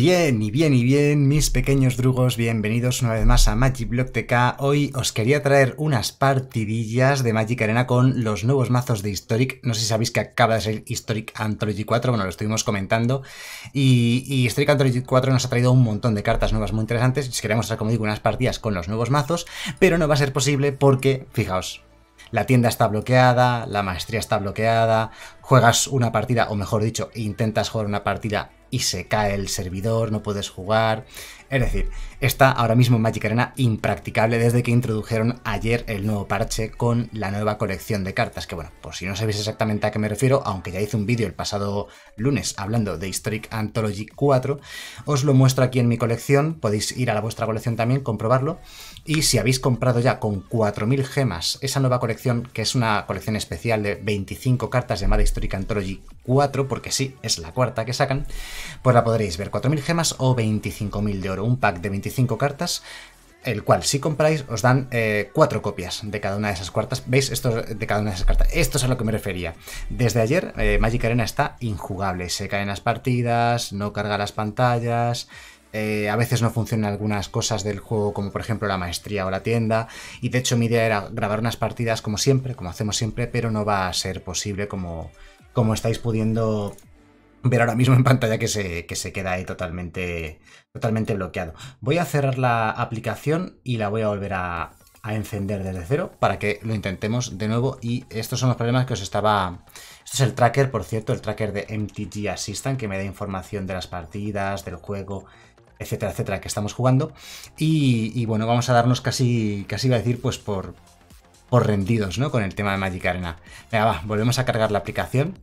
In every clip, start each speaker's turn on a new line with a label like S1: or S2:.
S1: Bien, y bien, y bien, mis pequeños drugos, bienvenidos una vez más a Magic Block TK. Hoy os quería traer unas partidillas de Magic Arena con los nuevos mazos de Historic. No sé si sabéis que acaba de ser Historic Anthology 4, bueno, lo estuvimos comentando. Y, Historic Anthology 4 nos ha traído un montón de cartas nuevas muy interesantes. y queremos hacer, como digo, unas partidas con los nuevos mazos, pero no va a ser posible porque, fijaos, la tienda está bloqueada, la maestría está bloqueada, juegas una partida, o mejor dicho, intentas jugar una partida y se cae el servidor, no puedes jugar. Es decir, está ahora mismo en Magic Arena impracticable desde que introdujeron ayer el nuevo parche con la nueva colección de cartas, que bueno, por si no sabéis exactamente a qué me refiero, aunque ya hice un vídeo el pasado lunes hablando de Historic Anthology 4, os lo muestro aquí en mi colección, podéis ir a la vuestra colección también, comprobarlo, y si habéis comprado ya con 4.000 gemas esa nueva colección, que es una colección especial de 25 cartas llamada Historic Anthology 4, porque sí, es la cuarta que sacan, pues la podréis ver, 4.000 gemas o 25.000 de oro, un pack de 25 cinco cartas, el cual si compráis os dan eh, cuatro copias de cada una de esas cartas. ¿Veis? Esto de cada una de esas cartas. Esto es a lo que me refería. Desde ayer eh, Magic Arena está injugable. Se caen las partidas, no carga las pantallas. Eh, a veces no funcionan algunas cosas del juego, como por ejemplo la maestría o la tienda. Y de hecho mi idea era grabar unas partidas como siempre, como hacemos siempre, pero no va a ser posible como, como estáis pudiendo ver ahora mismo en pantalla que se, queda ahí totalmente, totalmente bloqueado. Voy a cerrar la aplicación y la voy a volver a, encender desde cero para que lo intentemos de nuevo y estos son los problemas que os estaba... Esto es el tracker, por cierto, el tracker de MTG Assistant que me da información de las partidas, del juego, etcétera, etcétera, que estamos jugando. Y, bueno, vamos a darnos casi, casi iba a decir, pues por, por rendidos, ¿no? Con el tema de Magic Arena. Venga, va, volvemos a cargar la aplicación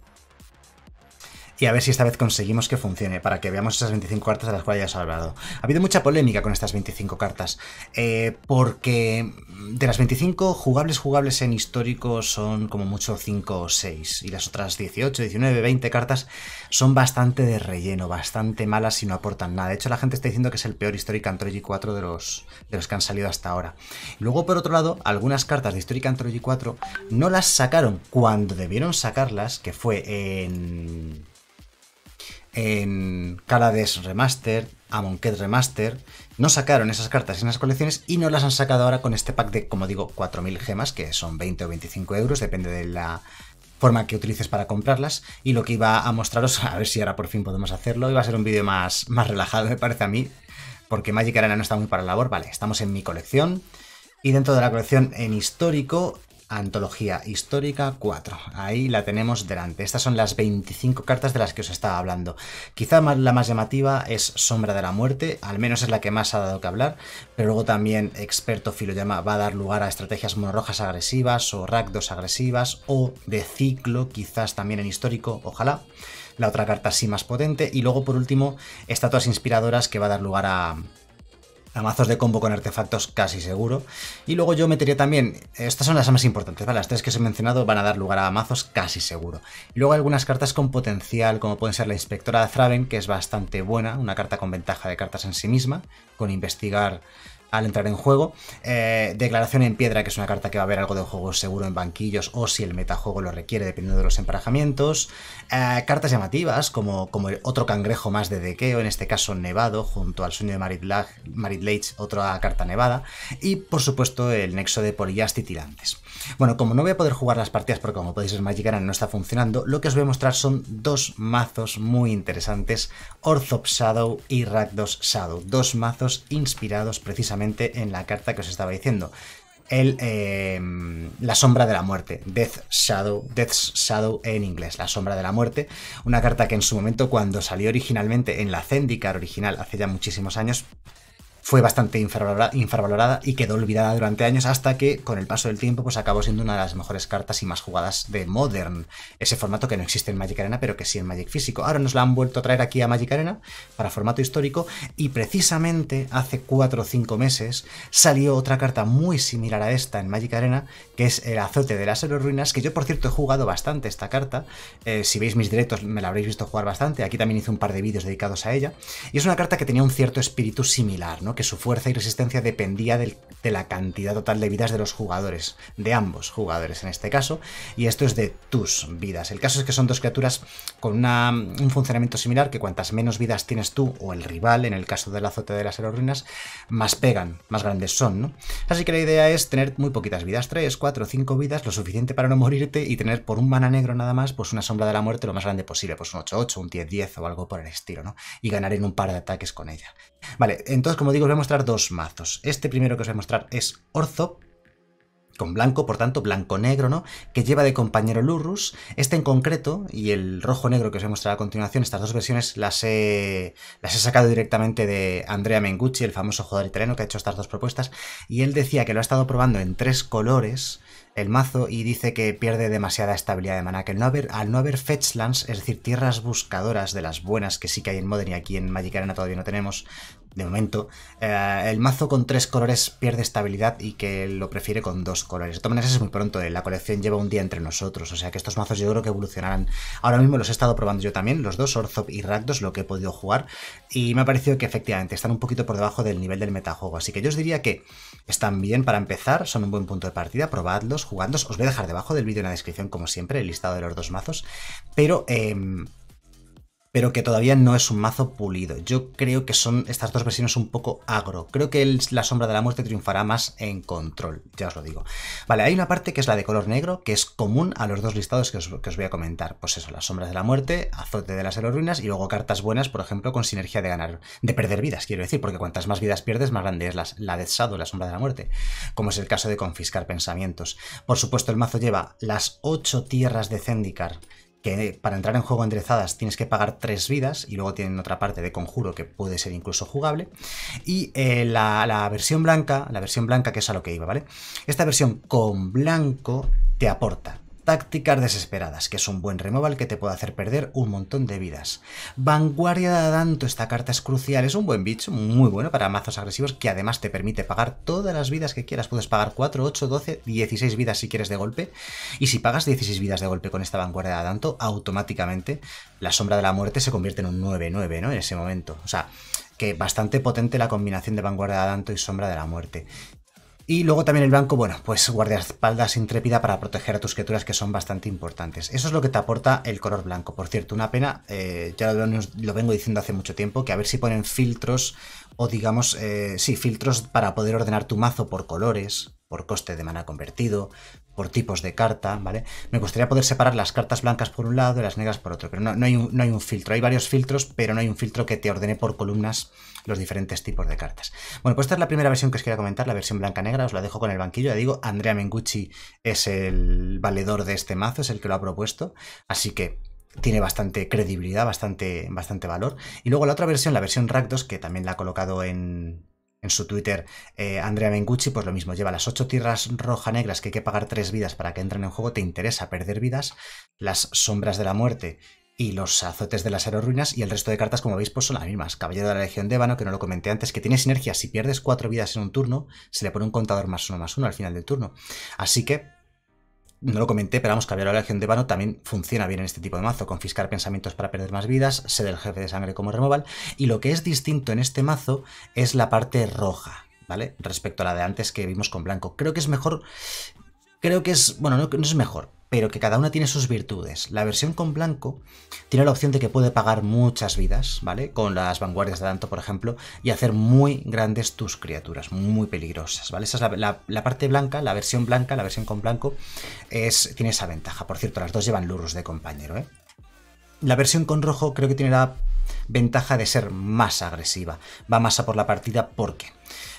S1: y a ver si esta vez conseguimos que funcione para que veamos esas 25 cartas de las cuales ya hablado. Ha habido mucha polémica con estas 25 cartas eh, porque de las 25 jugables jugables en histórico son como mucho 5 o 6 y las otras 18, 19, 20 cartas son bastante de relleno, bastante malas y no aportan nada. De hecho la gente está diciendo que es el peor Historic Anthology 4 de los, de los que han salido hasta ahora. Luego por otro lado, algunas cartas de Historic Anthology 4 no las sacaron cuando debieron sacarlas, que fue en en Calades Remaster, Amonkhet Remaster, no sacaron esas cartas en las colecciones y no las han sacado ahora con este pack de, como digo, 4.000 gemas, que son 20 o 25 euros, depende de la forma que utilices para comprarlas. Y lo que iba a mostraros, a ver si ahora por fin podemos hacerlo, iba a ser un vídeo más, más relajado, me parece a mí, porque Magic Arena no está muy para la labor. Vale, estamos en mi colección. Y dentro de la colección en histórico Antología Histórica 4. Ahí la tenemos delante. Estas son las 25 cartas de las que os estaba hablando. Quizá la más llamativa es Sombra de la Muerte, al menos es la que más ha dado que hablar, pero luego también Experto Filo va a dar lugar a estrategias Monorrojas agresivas o ragdos agresivas o de ciclo, quizás también en histórico, ojalá la otra carta sí más potente. Y luego, por último, estatuas inspiradoras que va a dar lugar a, Amazos de combo con artefactos casi seguro. Y luego yo metería también, estas son las más importantes, ¿vale? las tres que os he mencionado van a dar lugar a mazos casi seguro. Y luego algunas cartas con potencial, como pueden ser la Inspectora de Thraven, que es bastante buena, una carta con ventaja de cartas en sí misma, con investigar al entrar en juego. Eh, declaración en piedra, que es una carta que va a haber algo de juego seguro en banquillos o si el metajuego lo requiere, dependiendo de los emparejamientos. Eh, cartas llamativas, como, como otro cangrejo más de dequeo, en este caso nevado, junto al sueño de Marit, Lage, otra carta nevada. Y por supuesto, el nexo de y tirantes. Bueno, como no voy a poder jugar las partidas porque como podéis ver Magic no está funcionando, lo que os voy a mostrar son dos mazos muy interesantes, Orthop Shadow y Rakdos Shadow, dos mazos inspirados precisamente en la carta que os estaba diciendo. El, eh, la sombra de la muerte, Death Shadow, Death's Shadow en inglés, la sombra de la muerte, una carta que en su momento cuando salió originalmente en la Zendikar original hace ya muchísimos años, fue bastante infravalorada, y quedó olvidada durante años hasta que con el paso del tiempo pues acabó siendo una de las mejores cartas y más jugadas de Modern, ese formato que no existe en Magic Arena pero que sí en Magic físico. Ahora nos la han vuelto a traer aquí a Magic Arena para formato histórico y precisamente hace 4 o 5 meses salió otra carta muy similar a esta en Magic Arena que es el azote de las ruinas que yo por cierto he jugado bastante esta carta, eh, si veis mis directos me la habréis visto jugar bastante, aquí también hice un par de vídeos dedicados a ella y es una carta que tenía un cierto espíritu similar, ¿no? que su fuerza y resistencia dependía de la cantidad total de vidas de los jugadores, de ambos jugadores en este caso, y esto es de tus vidas. El caso es que son dos criaturas con un funcionamiento similar, que cuantas menos vidas tienes tú o el rival, en el caso del azote de las heroínas más pegan, más grandes son, ¿no? Así que la idea es tener muy poquitas vidas, 3, 4, 5 vidas, lo suficiente para no morirte y tener por un mana negro nada más, pues una sombra de la muerte lo más grande posible, pues un 8-8, un 10-10 o algo por el estilo, ¿no? Y ganar en un par de ataques con ella. Vale, entonces como digo, os voy a mostrar dos mazos. Este primero que os voy a mostrar es Orzo, con blanco, por tanto, blanco-negro, ¿no? Que lleva de compañero Lurrus. Este en concreto, y el rojo-negro que os voy a mostrar a continuación, estas dos versiones las he, las he sacado directamente de Andrea Mengucci, el famoso jugador italiano que ha hecho estas dos propuestas, y él decía que lo ha estado probando en tres colores el mazo y dice que pierde demasiada estabilidad de maná, que al no haber, al no haber fetchlands, es decir, tierras buscadoras de las buenas que sí que hay en Modern y aquí en Magic Arena todavía no tenemos, de momento, eh, el mazo con tres colores pierde estabilidad y que lo prefiere con dos colores. De todas es muy pronto, eh, la colección lleva un día entre nosotros, o sea que estos mazos yo creo que evolucionarán. Ahora mismo los he estado probando yo también, los dos, Orzop y Rakdos, lo que he podido jugar, y me ha parecido que efectivamente están un poquito por debajo del nivel del metajuego, así que yo os diría que están bien para empezar, son un buen punto de partida, probadlos, jugadlos, os voy a dejar debajo del vídeo en la descripción como siempre el listado de los dos mazos, pero... Eh, pero que todavía no es un mazo pulido. Yo creo que son estas dos versiones un poco agro. Creo que la sombra de la muerte triunfará más en control, ya os lo digo. Vale, hay una parte que es la de color negro, que es común a los dos listados que os, voy a comentar. Pues eso, las sombras de la muerte, azote de las ruinas y luego cartas buenas, por ejemplo, con sinergia de ganar, de perder vidas, quiero decir, porque cuantas más vidas pierdes, más grande es la, la de Sado, la sombra de la muerte, como es el caso de confiscar pensamientos. Por supuesto, el mazo lleva las ocho tierras de Zendikar, que para entrar en juego enderezadas tienes que pagar tres vidas y luego tienen otra parte de conjuro que puede ser incluso jugable. Y eh, la, la, versión blanca, la versión blanca que es a lo que iba, ¿vale? Esta versión con blanco te aporta Tácticas desesperadas, que es un buen removal que te puede hacer perder un montón de vidas. Vanguardia de Adanto, esta carta es crucial, es un buen bicho, muy bueno para mazos agresivos, que además te permite pagar todas las vidas que quieras. Puedes pagar 4, 8, 12, 16 vidas si quieres de golpe. Y si pagas 16 vidas de golpe con esta Vanguardia de Adanto, automáticamente la Sombra de la Muerte se convierte en un 9-9, ¿no? En ese momento. O sea, que bastante potente la combinación de Vanguardia de Adanto y Sombra de la Muerte. Y luego también el banco, bueno, pues espaldas intrépida para proteger a tus criaturas que son bastante importantes. Eso es lo que te aporta el color blanco. Por cierto, una pena, eh, ya lo, vengo diciendo hace mucho tiempo, que a ver si ponen filtros o digamos, eh, sí, filtros para poder ordenar tu mazo por colores, por coste de mana convertido, por tipos de carta, ¿vale? Me gustaría poder separar las cartas blancas por un lado y las negras por otro, pero no, hay un, no, hay un, filtro. Hay varios filtros, pero no hay un filtro que te ordene por columnas los diferentes tipos de cartas. Bueno, pues esta es la primera versión que os quería comentar, la versión blanca-negra, os la dejo con el banquillo, ya digo, Andrea Mengucci es el valedor de este mazo, es el que lo ha propuesto, así que tiene bastante credibilidad, bastante, bastante valor. Y luego la otra versión, la versión Rack 2, que también la ha colocado en, en su Twitter eh, Andrea Mengucci, pues lo mismo, lleva las ocho tierras roja-negras que hay que pagar tres vidas para que entren en juego, te interesa perder vidas, las sombras de la muerte y los azotes de las aeroruinas y el resto de cartas, como veis, pues son las mismas. Caballero de la Legión de Ébano, que no lo comenté antes, que tiene sinergia, si pierdes cuatro vidas en un turno, se le pone un contador más uno más uno al final del turno. Así que no lo comenté, pero vamos, que de la Legión de Vano también funciona bien en este tipo de mazo. Confiscar pensamientos para perder más vidas, ser el jefe de sangre como removal. Y lo que es distinto en este mazo es la parte roja, ¿vale? Respecto a la de antes que vimos con blanco. Creo que es mejor... Creo que es... Bueno, no es mejor pero que cada una tiene sus virtudes. La versión con blanco tiene la opción de que puede pagar muchas vidas, ¿vale? Con las vanguardias de tanto por ejemplo, y hacer muy grandes tus criaturas, muy peligrosas, ¿vale? Esa es la, la, parte blanca, la versión blanca, la versión con blanco, es, tiene esa ventaja. Por cierto, las dos llevan luros de compañero, ¿eh? La versión con rojo creo que tiene la ventaja de ser más agresiva. Va más a por la partida porque...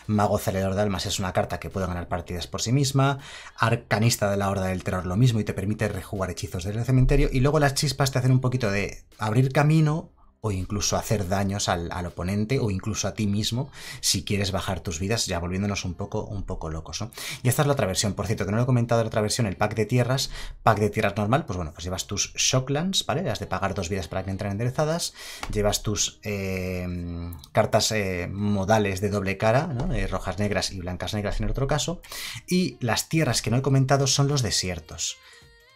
S1: Mago Celedor de Almas es una carta que puede ganar partidas por sí misma, Arcanista de la Horda del Terror lo mismo y te permite rejugar hechizos desde el cementerio, y luego las chispas te hacen un poquito de abrir camino o incluso hacer daños al, oponente o incluso a ti mismo si quieres bajar tus vidas, ya volviéndonos un poco, un poco locos. Y esta es la otra versión, por cierto, que no lo he comentado la otra versión, el pack de tierras, pack de tierras normal, pues bueno, pues llevas tus Shocklands, ¿vale? Las de pagar dos vidas para que entren enderezadas, llevas tus eh, cartas eh, modales de doble cara, eh, rojas negras y blancas negras en el otro caso, y las tierras que no he comentado son los desiertos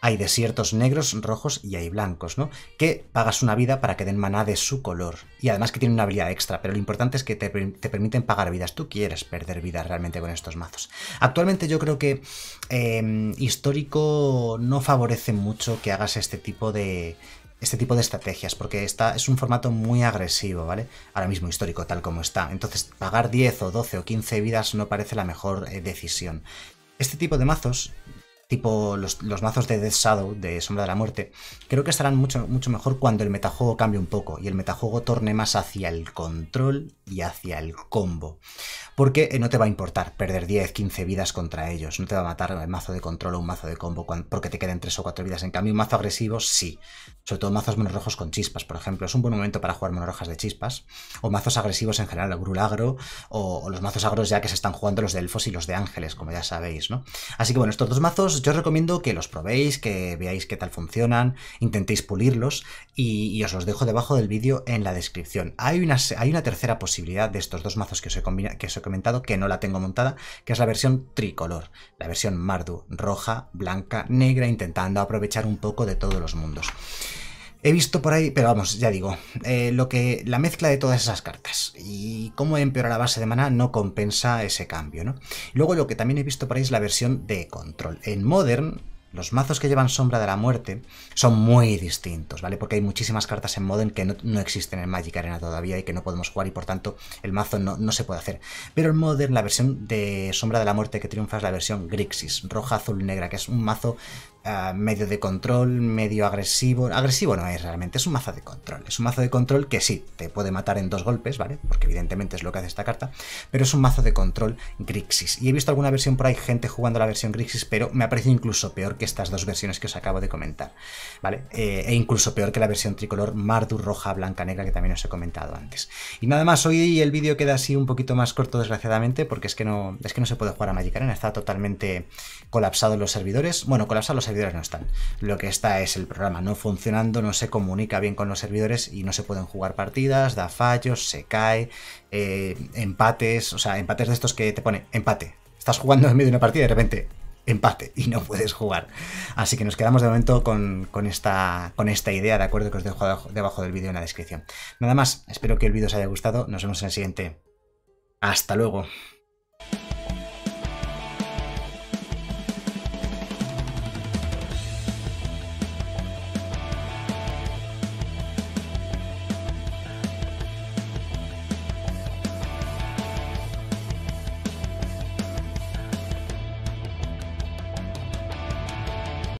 S1: hay desiertos negros, rojos y hay blancos, ¿no? Que pagas una vida para que den maná de su color. Y además que tienen una habilidad extra, pero lo importante es que te, permiten pagar vidas. Tú quieres perder vidas realmente con estos mazos. Actualmente yo creo que em, histórico no favorece mucho que hagas este tipo de, este tipo de estrategias, porque es un formato muy agresivo, ¿vale? Ahora mismo histórico, tal como está. Entonces, pagar 10 o 12 o 15 vidas no parece la mejor eh, decisión. Este tipo de mazos tipo los, mazos de Death Shadow, de Sombra de la Muerte, creo que estarán mucho, mucho mejor cuando el metajuego cambie un poco y el metajuego torne más hacia el control y hacia el combo. Porque eh, no te va a importar perder 10, 15 vidas contra ellos. No te va a matar el mazo de control o un mazo de combo porque te queden 3 o 4 vidas. En cambio, un mazo agresivo sí. Sobre todo mazos monorrojos con chispas, por ejemplo. Es un buen momento para jugar monorrojas de chispas. O mazos agresivos en general, grulagro. O, los mazos agros ya que se están jugando los de elfos y los de ángeles, como ya sabéis, ¿no? Así que bueno, estos dos mazos yo os recomiendo que los probéis, que veáis qué tal funcionan, intentéis pulirlos y, os los dejo debajo del vídeo en la descripción. Hay una, hay una tercera posibilidad de estos dos mazos que os, he comentado, que no la tengo montada, que es la versión tricolor, la versión Mardu, roja, blanca, negra, intentando aprovechar un poco de todos los mundos. He visto por ahí, pero vamos, ya digo, eh, lo que la mezcla de todas esas cartas y cómo empeora la base de mana no compensa ese cambio, ¿no? Luego lo que también he visto por ahí es la versión de control. En Modern los mazos que llevan Sombra de la Muerte son muy distintos, ¿vale? Porque hay muchísimas cartas en Modern que no, existen en Magic Arena todavía y que no podemos jugar y por tanto el mazo no, no, se puede hacer. Pero el Modern, la versión de Sombra de la Muerte que triunfa es la versión Grixis, roja, azul, negra, que es un mazo Ah, medio de control, medio agresivo. Agresivo no es realmente, es un mazo de control. Es un mazo de control que sí, te puede matar en dos golpes, ¿vale? Porque evidentemente es lo que hace esta carta, pero es un mazo de control Grixis. Y he visto alguna versión por ahí, gente jugando la versión Grixis, pero me ha parecido incluso peor que estas dos versiones que os acabo de comentar, ¿vale? Eh, e incluso peor que la versión tricolor Mardu roja, blanca, negra que también os he comentado antes. Y nada más, hoy el vídeo queda así un poquito más corto desgraciadamente, porque es que no, es que no se puede jugar a Magic Arena, está totalmente colapsado en los servidores. Bueno, colapsado los servidores no están. Lo que está es el programa no funcionando, no se comunica bien con los servidores y no se pueden jugar partidas, da fallos, se cae, eh, empates, o sea, empates de estos que te pone empate. Estás jugando en medio de una partida y de repente empate y no puedes jugar. Así que nos quedamos de momento con, con, esta, con esta idea, de acuerdo que os dejo debajo del vídeo en la descripción. Nada más, espero que el vídeo os haya gustado, nos vemos en el siguiente. Hasta luego.